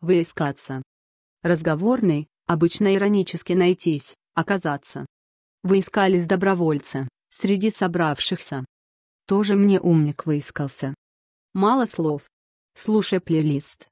выискаться. Разговорный, обычно иронически найтись, оказаться. Вы искались добровольцы, среди собравшихся. Тоже мне умник выискался. Мало слов. Слушай плейлист.